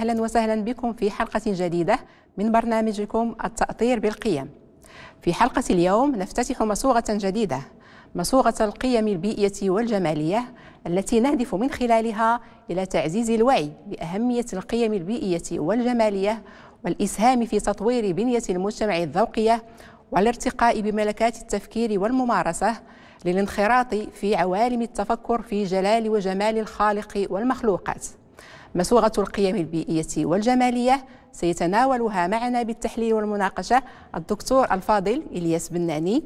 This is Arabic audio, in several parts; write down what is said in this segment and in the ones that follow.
اهلا وسهلا بكم في حلقه جديده من برنامجكم التاطير بالقيم في حلقه اليوم نفتتح مصوغه جديده مصوغه القيم البيئيه والجماليه التي نهدف من خلالها الى تعزيز الوعي باهميه القيم البيئيه والجماليه والاسهام في تطوير بنيه المجتمع الذوقيه والارتقاء بملكات التفكير والممارسه للانخراط في عوالم التفكر في جلال وجمال الخالق والمخلوقات مسوغة القيم البيئية والجمالية سيتناولها معنا بالتحليل والمناقشة الدكتور الفاضل إلياس بناني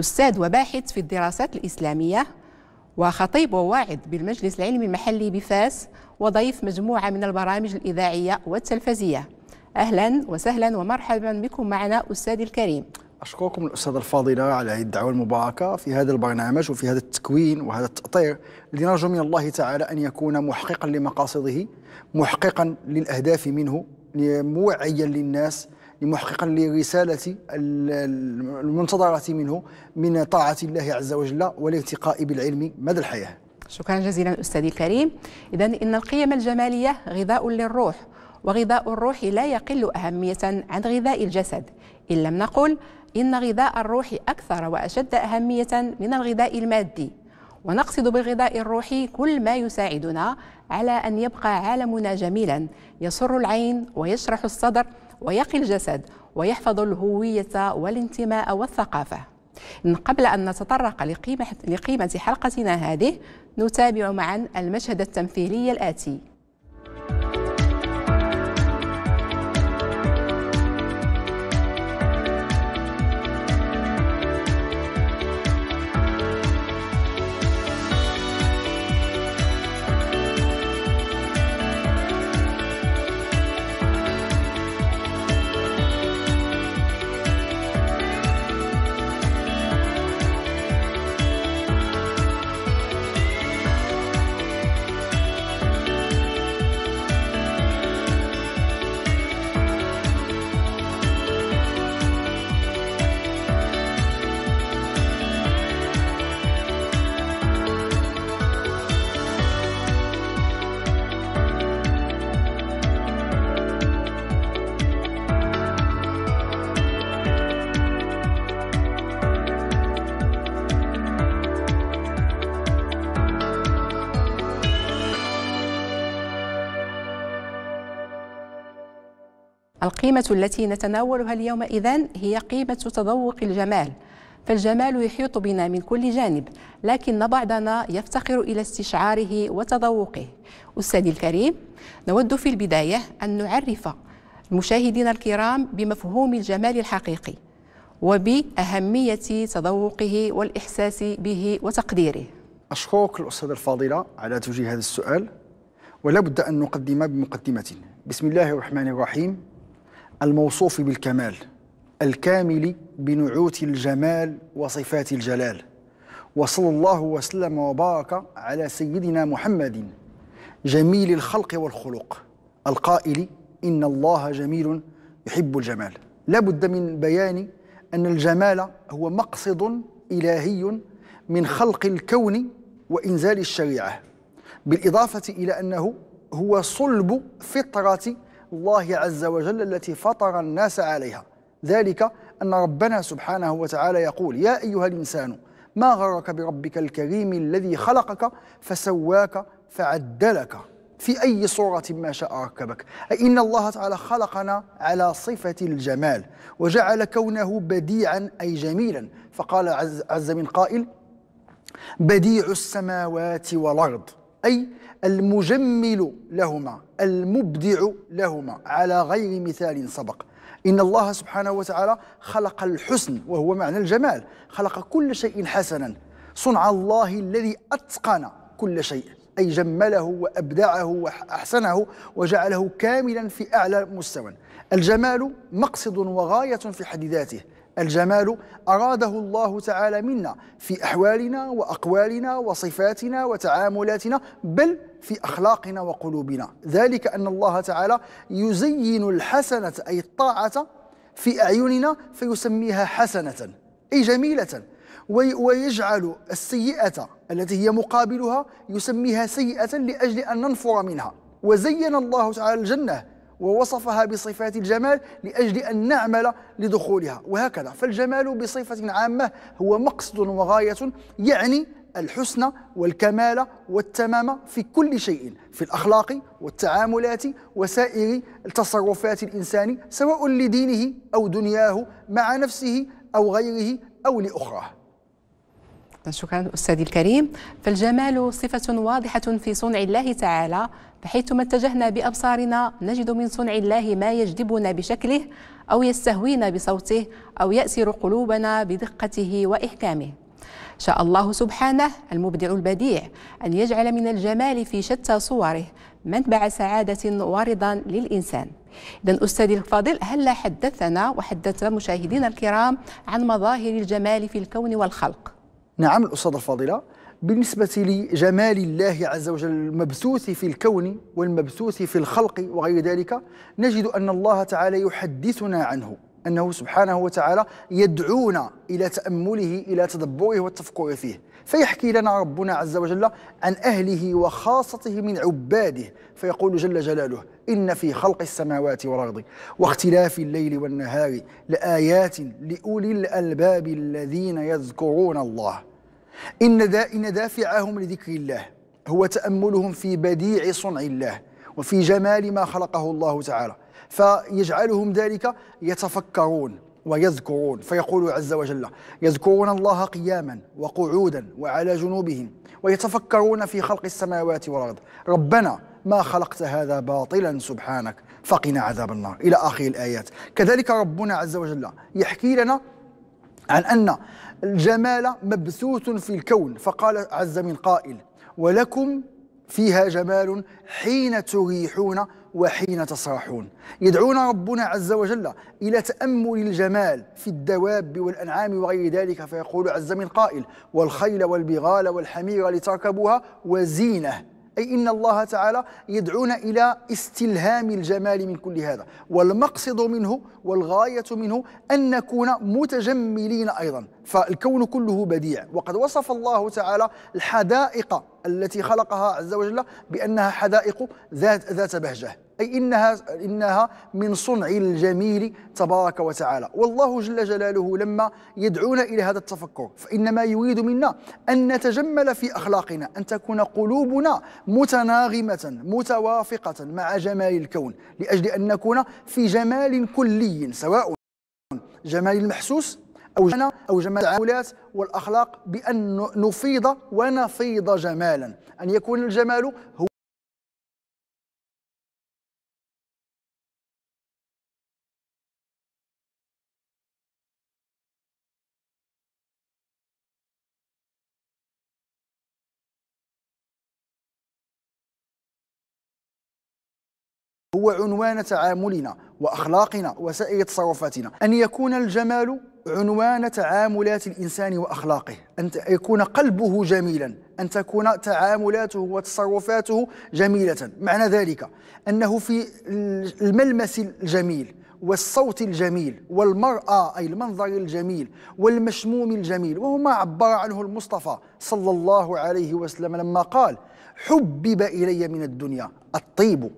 أستاذ وباحث في الدراسات الإسلامية وخطيب وواعد بالمجلس العلمي المحلي بفاس وضيف مجموعة من البرامج الإذاعية والتلفزية أهلا وسهلا ومرحبا بكم معنا أستاذي الكريم أشكركم الأستاذة الفاضلة على هذه الدعوة المباركة في هذا البرنامج وفي هذا التكوين وهذا التأطير نرجو من الله تعالى أن يكون محققا لمقاصده محققا للأهداف منه موعيا للناس محققا لرسالة المنتظرة منه من طاعة الله عز وجل والارتقاء بالعلم مدى الحياة شكرا جزيلا أستاذي الكريم إذا إن القيم الجمالية غذاء للروح وغذاء الروح لا يقل أهمية عن غذاء الجسد إن لم نقل إن غذاء الروح أكثر وأشد أهمية من الغذاء المادي ونقصد بالغذاء الروحي كل ما يساعدنا على أن يبقى عالمنا جميلا يسر العين ويشرح الصدر ويقي الجسد ويحفظ الهوية والانتماء والثقافة قبل أن نتطرق لقيمة, لقيمة حلقتنا هذه نتابع معا المشهد التمثيلي الآتي القيمة التي نتناولها اليوم إذن هي قيمة تذوق الجمال فالجمال يحيط بنا من كل جانب لكن بعضنا يفتقر إلى استشعاره وتذوقه أستاذي الكريم نود في البداية أن نعرف المشاهدين الكرام بمفهوم الجمال الحقيقي وبأهمية تذوقه والإحساس به وتقديره أشكرك الأستاذة الفاضلة على توجيه هذا السؤال ولا بد أن نقدم بمقدمة بسم الله الرحمن الرحيم الموصوف بالكمال الكامل بنعوت الجمال وصفات الجلال وصلى الله وسلم وبارك على سيدنا محمد جميل الخلق والخلق القائل إن الله جميل يحب الجمال لا بد من بيان أن الجمال هو مقصد إلهي من خلق الكون وإنزال الشريعة بالإضافة إلى أنه هو صلب فطرة الله عز وجل التي فطر الناس عليها ذلك أن ربنا سبحانه وتعالى يقول يا أيها الإنسان ما غرك بربك الكريم الذي خلقك فسواك فعدلك في أي صورة ما شاء ركبك أي إن الله تعالى خلقنا على صفة الجمال وجعل كونه بديعا أي جميلا فقال عز, عز من قائل بديع السماوات والأرض أي المجمل لهما المبدع لهما على غير مثال سبق إن الله سبحانه وتعالى خلق الحسن وهو معنى الجمال خلق كل شيء حسنا صنع الله الذي أتقن كل شيء أي جمله وأبدعه وأحسنه وجعله كاملا في أعلى مستوى الجمال مقصد وغاية في حد ذاته الجمال أراده الله تعالى منا في أحوالنا وأقوالنا وصفاتنا وتعاملاتنا بل في أخلاقنا وقلوبنا ذلك أن الله تعالى يزين الحسنة أي الطاعة في أعيننا فيسميها حسنة أي جميلة ويجعل السيئة التي هي مقابلها يسميها سيئة لأجل أن ننفر منها وزين الله تعالى الجنة ووصفها بصفات الجمال لأجل أن نعمل لدخولها وهكذا فالجمال بصفة عامة هو مقصد وغاية يعني الحسن والكمال والتمام في كل شيء في الأخلاق والتعاملات وسائر تصرفات الإنسان سواء لدينه أو دنياه مع نفسه أو غيره أو لأخراه شكرا أستاذي الكريم فالجمال صفة واضحة في صنع الله تعالى فحيثما اتجهنا بأبصارنا نجد من صنع الله ما يجذبنا بشكله أو يستهوينا بصوته أو يأسر قلوبنا بدقته وإحكامه شاء الله سبحانه المبدع البديع أن يجعل من الجمال في شتى صوره منبع سعادة وارضا للإنسان إذا أستاذي الفاضل هلا حدثنا وحدث مشاهدينا الكرام عن مظاهر الجمال في الكون والخلق نعم الأستاذة الفاضلة بالنسبة لجمال الله عز وجل المبثوث في الكون والمبثوث في الخلق وغير ذلك نجد أن الله تعالى يحدثنا عنه أنه سبحانه وتعالى يدعونا إلى تأمله إلى تدبره والتفكر فيه فيحكي لنا ربنا عز وجل عن أهله وخاصته من عباده فيقول جل جلاله إن في خلق السماوات والأرض واختلاف الليل والنهار لآيات لأولي الألباب الذين يذكرون الله إن, دا إن دافعهم لذكر الله هو تأملهم في بديع صنع الله وفي جمال ما خلقه الله تعالى فيجعلهم ذلك يتفكرون ويذكرون فيقول عز وجل يذكرون الله قياما وقعودا وعلى جنوبهم ويتفكرون في خلق السماوات والارض ربنا ما خلقت هذا باطلا سبحانك فقنا عذاب النار الى اخر الايات كذلك ربنا عز وجل يحكي لنا عن ان الجمال مبثوث في الكون فقال عز من قائل ولكم فيها جمال حين تريحون وحين تصرحون يدعون ربنا عز وجل إلى تأمل الجمال في الدواب والأنعام وغير ذلك فيقول عز من قائل والخيل والبغال والحمير لتركبوها وزينة أي إن الله تعالى يدعونا إلى استلهام الجمال من كل هذا والمقصد منه والغاية منه أن نكون متجملين أيضا فالكون كله بديع وقد وصف الله تعالى الحدائق التي خلقها عز وجل بأنها حدائق ذات, ذات بهجة أي إنها, إنها من صنع الجميل تبارك وتعالى والله جل جلاله لما يدعونا إلى هذا التفكر فإنما يريد منا أن نتجمل في أخلاقنا أن تكون قلوبنا متناغمة متوافقة مع جمال الكون لأجل أن نكون في جمال كلي سواء جمال المحسوس أو جمال أو جمال التعاملات والأخلاق بأن نفيض ونفيض جمالا أن يكون الجمال هو هو عنوان تعاملنا واخلاقنا وسائر تصرفاتنا ان يكون الجمال عنوان تعاملات الانسان واخلاقه ان يكون قلبه جميلا ان تكون تعاملاته وتصرفاته جميله معنى ذلك انه في الملمس الجميل والصوت الجميل والمرأة أي المنظر الجميل والمشموم الجميل وهو ما عبر عنه المصطفى صلى الله عليه وسلم لما قال حبب إلي من الدنيا الطيب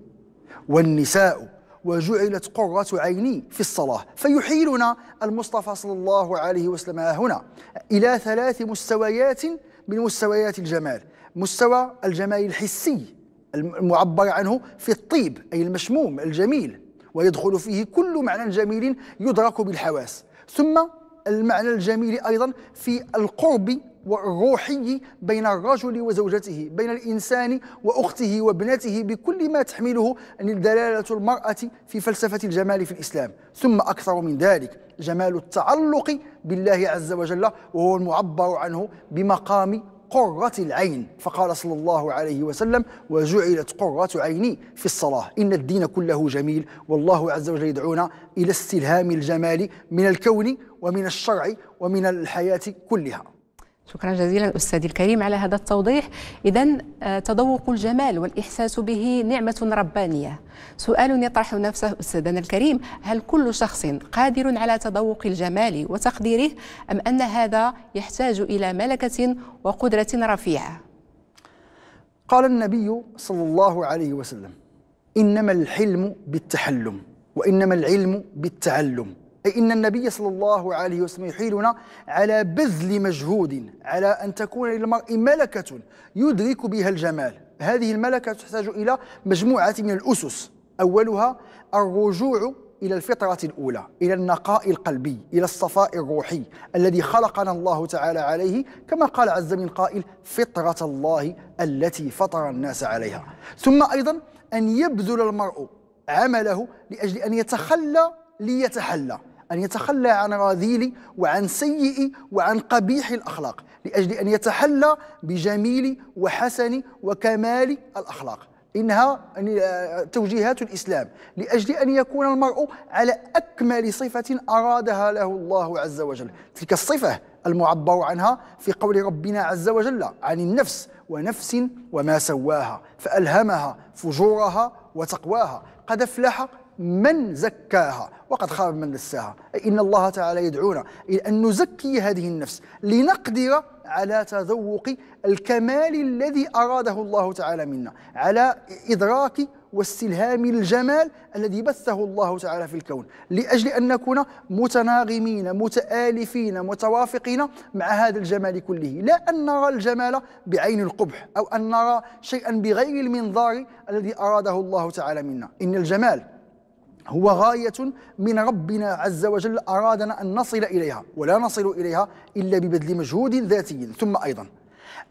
والنساء وجعلت قرة عيني في الصلاة فيحيلنا المصطفى صلى الله عليه وسلم هنا إلى ثلاث مستويات من مستويات الجمال مستوى الجمال الحسي المعبر عنه في الطيب أي المشموم الجميل ويدخل فيه كل معنى جميل يدرك بالحواس ثم المعنى الجميل أيضا في القرب والروحي بين الرجل وزوجته بين الإنسان وأخته وابنته بكل ما تحمله دلالة المرأة في فلسفة الجمال في الإسلام ثم أكثر من ذلك جمال التعلق بالله عز وجل وهو المعبر عنه بمقام قرة العين فقال صلى الله عليه وسلم وجعلت قرة عيني في الصلاة إن الدين كله جميل والله عز وجل يدعونا إلى استلهام الجمال من الكون ومن الشرع ومن الحياة كلها شكرا جزيلا أستاذي الكريم على هذا التوضيح إذا آه، تذوق الجمال والإحساس به نعمة ربانية سؤال يطرح نفسه أستاذنا الكريم هل كل شخص قادر على تذوق الجمال وتقديره أم أن هذا يحتاج إلى ملكة وقدرة رفيعة قال النبي صلى الله عليه وسلم إنما الحلم بالتحلم وإنما العلم بالتعلم أي إن النبي صلى الله عليه وسلم يحيلنا على بذل مجهود على أن تكون للمرء ملكة يدرك بها الجمال هذه الملكة تحتاج إلى مجموعة من الأسس أولها الرجوع إلى الفطرة الأولى إلى النقاء القلبي إلى الصفاء الروحي الذي خلقنا الله تعالى عليه كما قال عز من قائل فطرة الله التي فطر الناس عليها ثم أيضا أن يبذل المرء عمله لأجل أن يتخلى ليتحلى أن يتخلى عن رذيل وعن سيء وعن قبيح الأخلاق لأجل أن يتحلى بجميل وحسن وكمال الأخلاق إنها توجيهات الإسلام لأجل أن يكون المرء على أكمل صفة أرادها له الله عز وجل تلك الصفة المعبر عنها في قول ربنا عز وجل عن النفس ونفس وما سواها فألهمها فجورها وتقواها قد افلح من زكاها وقد خاب من دساها أي إن الله تعالى يدعونا إلى أن نزكي هذه النفس لنقدر على تذوق الكمال الذي أراده الله تعالى منا على إدراك واستلهام الجمال الذي بثه الله تعالى في الكون لأجل أن نكون متناغمين متآلفين متوافقين مع هذا الجمال كله لا أن نرى الجمال بعين القبح أو أن نرى شيئا بغير المنظار الذي أراده الله تعالى منا إن الجمال هو غاية من ربنا عز وجل أرادنا أن نصل إليها ولا نصل إليها إلا ببذل مجهود ذاتي ثم أيضا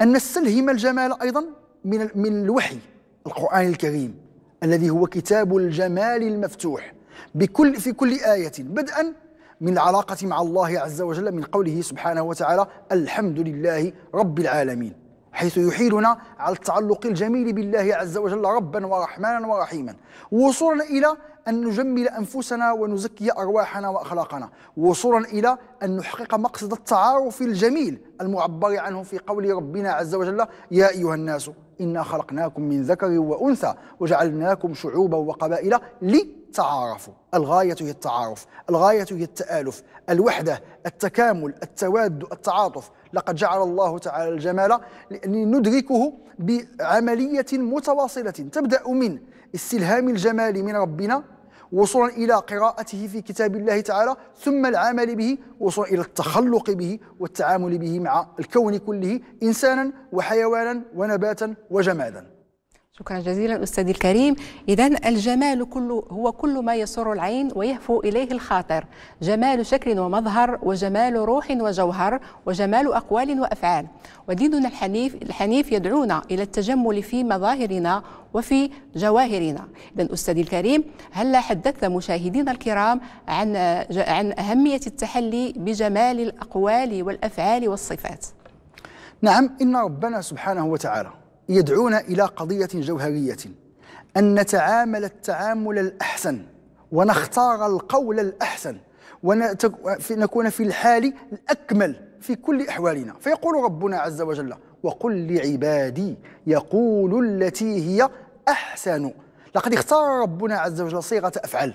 أن نستلهم الجمال أيضا من من الوحي القرآن الكريم الذي هو كتاب الجمال المفتوح بكل في كل آية بدءا من العلاقة مع الله عز وجل من قوله سبحانه وتعالى الحمد لله رب العالمين حيث يحيلنا على التعلق الجميل بالله عز وجل ربا ورحمنا ورحيما وصولا إلى أن نجمل أنفسنا ونزكي أرواحنا وأخلاقنا وصولا إلى أن نحقق مقصد التعارف الجميل المعبر عنه في قول ربنا عز وجل يا أيها الناس إنا خلقناكم من ذكر وأنثى وجعلناكم شعوبا وقبائل لتعارفوا الغاية هي التعارف الغاية هي التآلف الوحدة التكامل التواد التعاطف لقد جعل الله تعالى الجمال لندركه بعملية متواصلة تبدأ من استلهام الجمال من ربنا وصولا الى قراءته في كتاب الله تعالى ثم العمل به وصولا الى التخلق به والتعامل به مع الكون كله انسانا وحيوانا ونباتا وجمادا شكرا جزيلا أستاذي الكريم إذا الجمال كله هو كل ما يسر العين ويهفو إليه الخاطر جمال شكل ومظهر وجمال روح وجوهر وجمال أقوال وأفعال وديننا الحنيف, الحنيف يدعونا إلى التجمل في مظاهرنا وفي جواهرنا إذا أستاذي الكريم هلا حدثت مشاهدينا الكرام عن, عن أهمية التحلي بجمال الأقوال والأفعال والصفات نعم إن ربنا سبحانه وتعالى يدعون إلى قضية جوهرية أن نتعامل التعامل الأحسن ونختار القول الأحسن ونكون في الحال الأكمل في كل أحوالنا فيقول ربنا عز وجل وقل لعبادي يقول التي هي أحسن لقد اختار ربنا عز وجل صيغة أفعل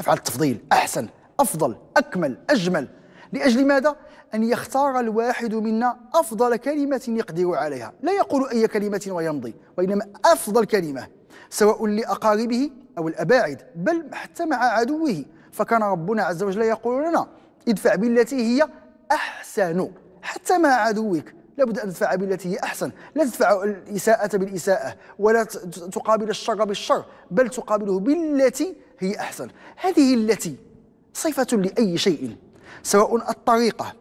أفعل التفضيل أحسن أفضل أكمل أجمل لأجل ماذا؟ أن يختار الواحد منا أفضل كلمة يقدر عليها لا يقول أي كلمة ويمضي وإنما أفضل كلمة سواء لأقاربه أو الأباعد بل حتى مع عدوه فكان ربنا عز وجل يقول لنا ادفع بالتي هي أحسن حتى مع عدوك لابد أن تدفع بالتي هي أحسن لا تدفع الإساءة بالإساءة ولا تقابل الشر بالشر بل تقابله بالتي هي أحسن هذه التي صفة لأي شيء سواء الطريقة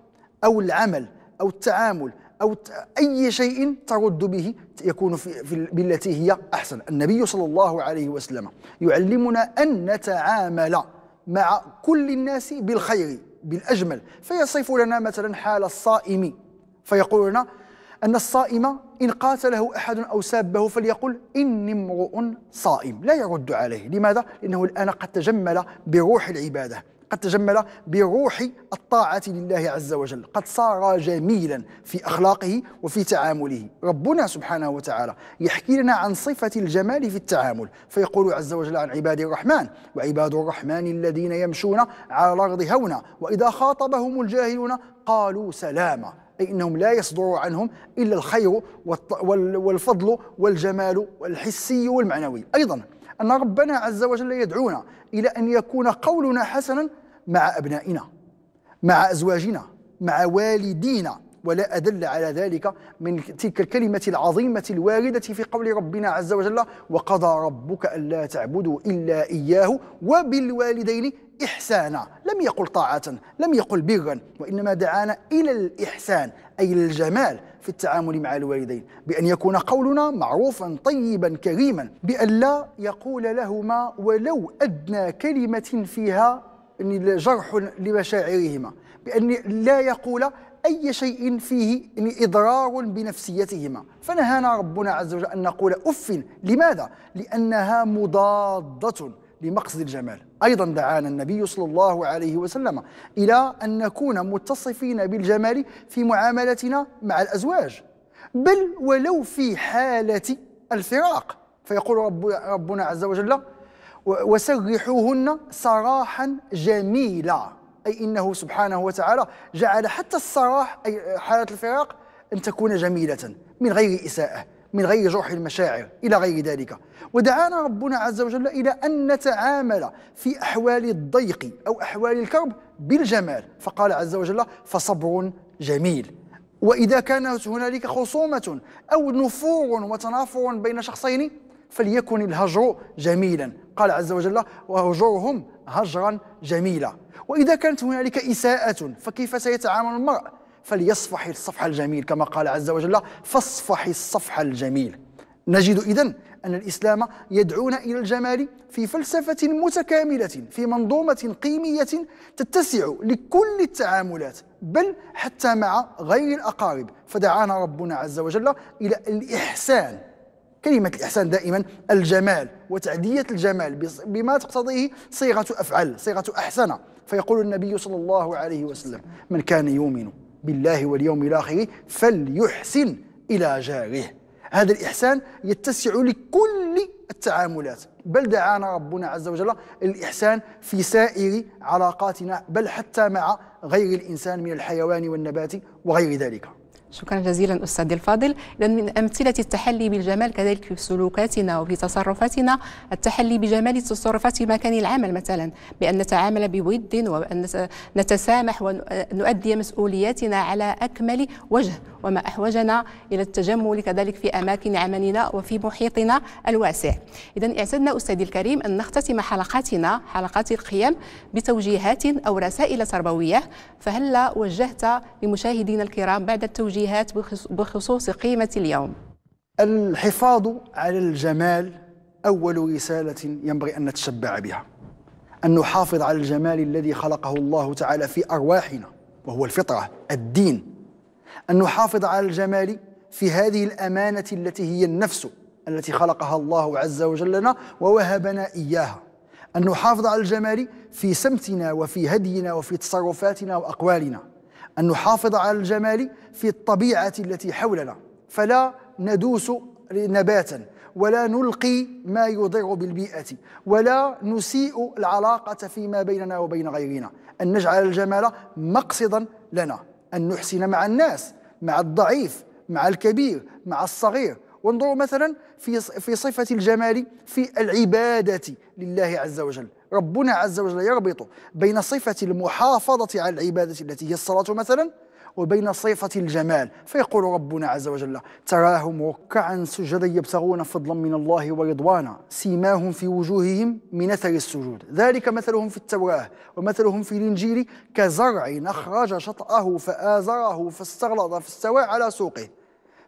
أو العمل أو التعامل أو أي شيء ترد به يكون في, في بالتي هي أحسن النبي صلى الله عليه وسلم يعلمنا أن نتعامل مع كل الناس بالخير بالأجمل فيصف لنا مثلا حال الصائم فيقول لنا أن الصائم إن قاتله أحد أو سابه فليقل إني امرؤ صائم لا يرد عليه لماذا؟ لأنه الآن قد تجمل بروح العبادة قد تجمل بروح الطاعة لله عز وجل قد صار جميلا في أخلاقه وفي تعامله ربنا سبحانه وتعالى يحكي لنا عن صفة الجمال في التعامل فيقول عز وجل عن عباد الرحمن وعباد الرحمن الذين يمشون على الأرض هونا وإذا خاطبهم الجاهلون قالوا سلاما أي إنهم لا يصدر عنهم إلا الخير والفضل والجمال الحسي والمعنوي أيضا أن ربنا عز وجل يدعونا إلى أن يكون قولنا حسنا مع أبنائنا مع أزواجنا مع والدينا ولا أدل على ذلك من تلك الكلمة العظيمة الواردة في قول ربنا عز وجل وقضى ربك ألا تعبدوا إلا إياه وبالوالدين إحسانا لم يقل طاعة لم يقل برا وإنما دعانا إلى الإحسان أي الجمال في التعامل مع الوالدين بأن يكون قولنا معروفا طيبا كريما بأن لا يقول لهما ولو أدنى كلمة فيها يعني جرح لمشاعرهما بأن لا يقول أي شيء فيه إضرار بنفسيتهما فنهانا ربنا عز وجل أن نقول أف لماذا؟ لأنها مضادة لمقصد الجمال أيضا دعانا النبي صلى الله عليه وسلم إلى أن نكون متصفين بالجمال في معاملتنا مع الأزواج بل ولو في حالة الفراق فيقول رب ربنا عز وجل وسرحوهن سراحا جميلا أي إنه سبحانه وتعالى جعل حتى السراح أي حالة الفراق أن تكون جميلة من غير إساءة من غير جرح المشاعر إلى غير ذلك ودعانا ربنا عز وجل إلى أن نتعامل في أحوال الضيق أو أحوال الكرب بالجمال فقال عز وجل فصبر جميل وإذا كانت هنالك خصومة أو نفور وتنافر بين شخصين فليكن الهجر جميلا قال عز وجل وهجرهم هجرا جميلا وإذا كانت هنالك إساءة فكيف سيتعامل المرء فليصفح الصفح الجميل كما قال عز وجل فاصفح الصفح الجميل نجد إذن أن الإسلام يدعونا إلى الجمال في فلسفة متكاملة في منظومة قيمية تتسع لكل التعاملات بل حتى مع غير الأقارب فدعانا ربنا عز وجل إلى الإحسان كلمة الإحسان دائما الجمال وتعدية الجمال بما تقتضيه صيغة أفعل صيغة أحسن فيقول النبي صلى الله عليه وسلم من كان يؤمن بالله واليوم الآخر فليحسن إلى جاره هذا الإحسان يتسع لكل التعاملات بل دعانا ربنا عز وجل الإحسان في سائر علاقاتنا بل حتى مع غير الإنسان من الحيوان والنبات وغير ذلك شكرا جزيلا أستاذي الفاضل إذا من أمثلة التحلي بالجمال كذلك في سلوكاتنا وفي تصرفاتنا التحلي بجمال تصرفات مكان العمل مثلا بأن نتعامل بود وأن نتسامح ونؤدي مسؤولياتنا على أكمل وجه وما أحوجنا إلى التجمل كذلك في أماكن عملنا وفي محيطنا الواسع إذا اعتدنا أستاذي الكريم أن نختتم حلقاتنا حلقات القيم بتوجيهات أو رسائل تربوية فهلا وجهت لمشاهدينا الكرام بعد التوجيهات بخصوص قيمة اليوم الحفاظ على الجمال أول رسالة ينبغي أن نتشبع بها أن نحافظ على الجمال الذي خلقه الله تعالى في أرواحنا وهو الفطرة الدين أن نحافظ على الجمال في هذه الأمانة التي هي النفس التي خلقها الله عز وجل لنا ووهبنا إياها أن نحافظ على الجمال في سمتنا وفي هدينا وفي تصرفاتنا وأقوالنا أن نحافظ على الجمال في الطبيعة التي حولنا فلا ندوس نباتا ولا نلقي ما يضر بالبيئة ولا نسيء العلاقة فيما بيننا وبين غيرنا أن نجعل الجمال مقصدا لنا أن نحسن مع الناس مع الضعيف مع الكبير مع الصغير وانظروا مثلا في في صفة الجمال في العبادة لله عز وجل ربنا عز وجل يربط بين صفة المحافظة على العبادة التي هي الصلاة مثلا وبين صيفة الجمال فيقول ربنا عز وجل تراهم ركعا سجدا يبتغون فضلا من الله ورضوانا سيماهم في وجوههم من أثر السجود ذلك مثلهم في التوراة ومثلهم في الإنجيل كزرع أخرج شطأه فآزره فاستغلظ فاستوى على سوقه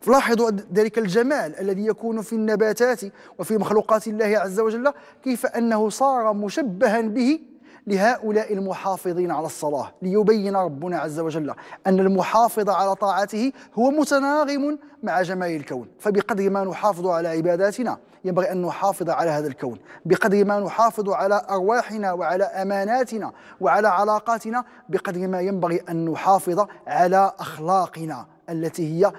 فلاحظوا ذلك الجمال الذي يكون في النباتات وفي مخلوقات الله عز وجل كيف أنه صار مشبها به لهؤلاء المحافظين على الصلاة ليبين ربنا عز وجل أن المحافظ على طاعته هو متناغم مع جمال الكون فبقدر ما نحافظ على عباداتنا ينبغي أن نحافظ على هذا الكون بقدر ما نحافظ على أرواحنا وعلى أماناتنا وعلى علاقاتنا بقدر ما ينبغي أن نحافظ على أخلاقنا التي هي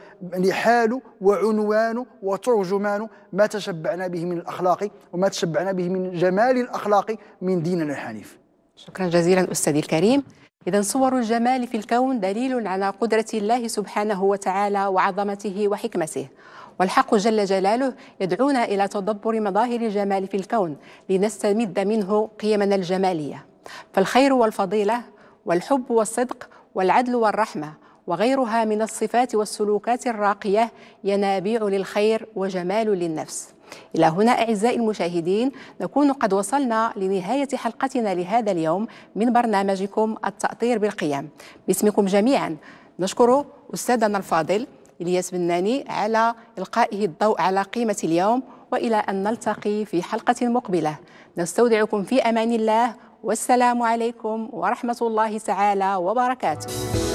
نحال وعنوان وترجمان ما تشبعنا به من الأخلاق وما تشبعنا به من جمال الأخلاق من ديننا الحنيف شكرا جزيلا أستاذي الكريم إذا صور الجمال في الكون دليل على قدرة الله سبحانه وتعالى وعظمته وحكمته والحق جل جلاله يدعونا إلى تدبر مظاهر الجمال في الكون لنستمد منه قيمنا الجمالية فالخير والفضيلة والحب والصدق والعدل والرحمة وغيرها من الصفات والسلوكات الراقية ينابيع للخير وجمال للنفس إلى هنا أعزائي المشاهدين نكون قد وصلنا لنهاية حلقتنا لهذا اليوم من برنامجكم التأطير بالقيم باسمكم جميعا نشكر أستاذنا الفاضل إلياس بناني على إلقائه الضوء على قيمة اليوم وإلى أن نلتقي في حلقة مقبلة نستودعكم في أمان الله والسلام عليكم ورحمة الله تعالى وبركاته